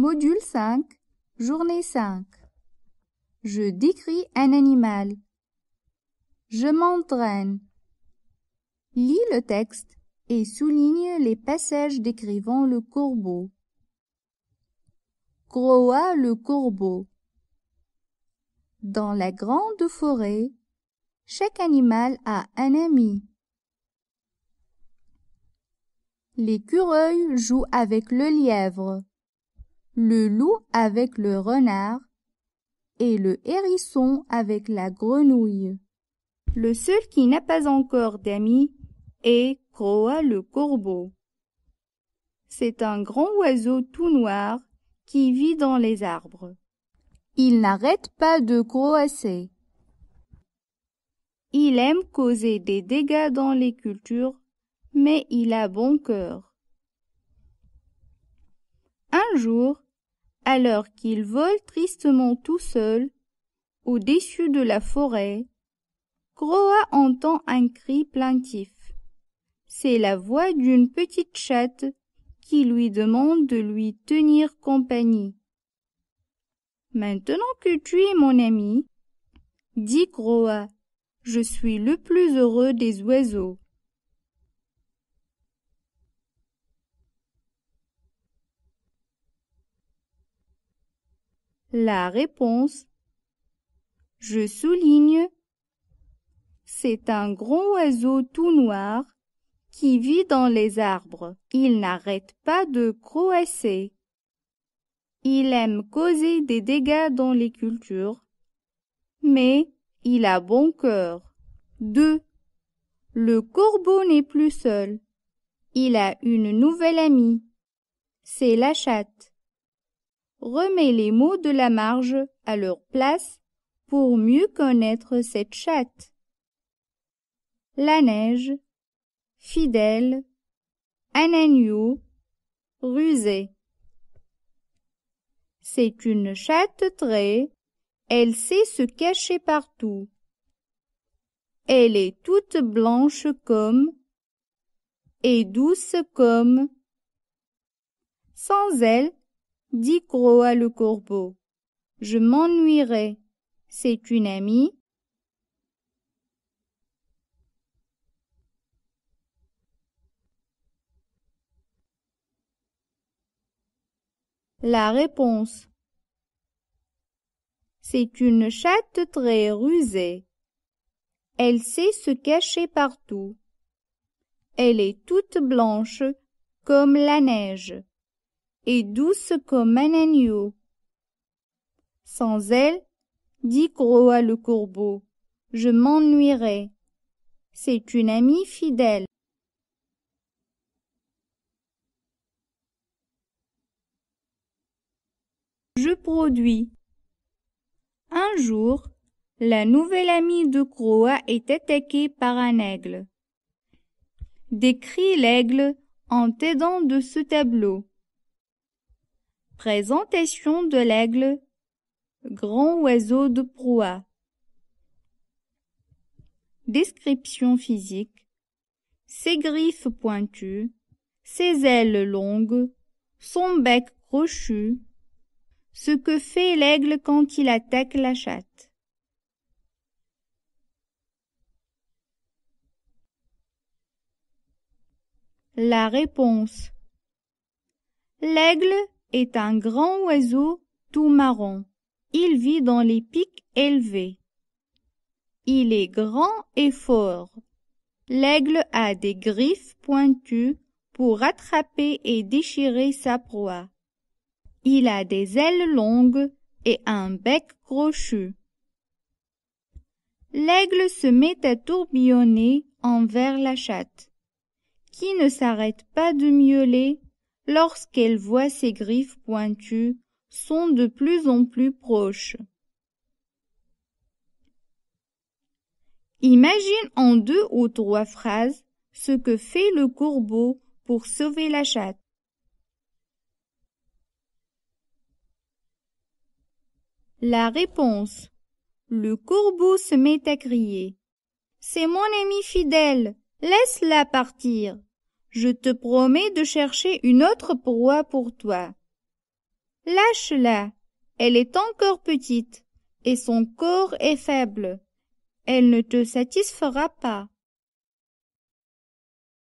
Module 5, journée 5. Je décris un animal. Je m'entraîne. Lis le texte et souligne les passages décrivant le corbeau. Croa le corbeau. Dans la grande forêt, chaque animal a un ami. L'écureuil joue avec le lièvre le loup avec le renard et le hérisson avec la grenouille. Le seul qui n'a pas encore d'amis est Croa le corbeau. C'est un grand oiseau tout noir qui vit dans les arbres. Il n'arrête pas de croasser. Il aime causer des dégâts dans les cultures, mais il a bon cœur. Un jour, alors qu'il vole tristement tout seul au-dessus de la forêt, Croa entend un cri plaintif. C'est la voix d'une petite chatte qui lui demande de lui tenir compagnie. Maintenant que tu es mon ami, dit Croa, « je suis le plus heureux des oiseaux. La réponse, je souligne, c'est un grand oiseau tout noir qui vit dans les arbres. Il n'arrête pas de croasser. Il aime causer des dégâts dans les cultures, mais il a bon cœur. 2. Le corbeau n'est plus seul. Il a une nouvelle amie. C'est la chatte. Remets les mots de la marge à leur place pour mieux connaître cette chatte. La neige, fidèle, un agneau, rusé. C'est une chatte très, elle sait se cacher partout. Elle est toute blanche comme, et douce comme. Sans elle, dit Croix le corbeau. Je m'ennuierai. C'est une amie. La réponse. C'est une chatte très rusée. Elle sait se cacher partout. Elle est toute blanche comme la neige et douce comme un agneau. Sans elle, dit Croa le corbeau, je m'ennuierais. C'est une amie fidèle. Je produis. Un jour, la nouvelle amie de Croa est attaquée par un aigle. Décrit l'aigle en t'aidant de ce tableau. Présentation de l'aigle, grand oiseau de proie. Description physique. Ses griffes pointues, ses ailes longues, son bec crochu. Ce que fait l'aigle quand il attaque la chatte. La réponse. L'aigle est un grand oiseau tout marron. Il vit dans les pics élevés. Il est grand et fort. L'aigle a des griffes pointues pour attraper et déchirer sa proie. Il a des ailes longues et un bec crochu. L'aigle se met à tourbillonner envers la chatte, qui ne s'arrête pas de miauler lorsqu'elle voit ses griffes pointues, sont de plus en plus proches. Imagine en deux ou trois phrases ce que fait le corbeau pour sauver la chatte. La réponse. Le corbeau se met à crier. C'est mon ami fidèle, laisse-la partir je te promets de chercher une autre proie pour toi. Lâche-la, elle est encore petite et son corps est faible. Elle ne te satisfera pas.